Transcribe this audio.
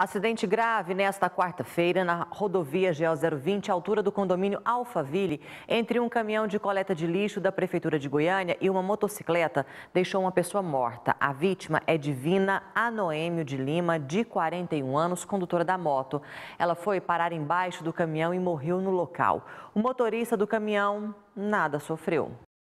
Acidente grave nesta quarta-feira na rodovia GL 020, altura do condomínio Alphaville, entre um caminhão de coleta de lixo da Prefeitura de Goiânia e uma motocicleta, deixou uma pessoa morta. A vítima é Divina Anoêmio de Lima, de 41 anos, condutora da moto. Ela foi parar embaixo do caminhão e morreu no local. O motorista do caminhão nada sofreu.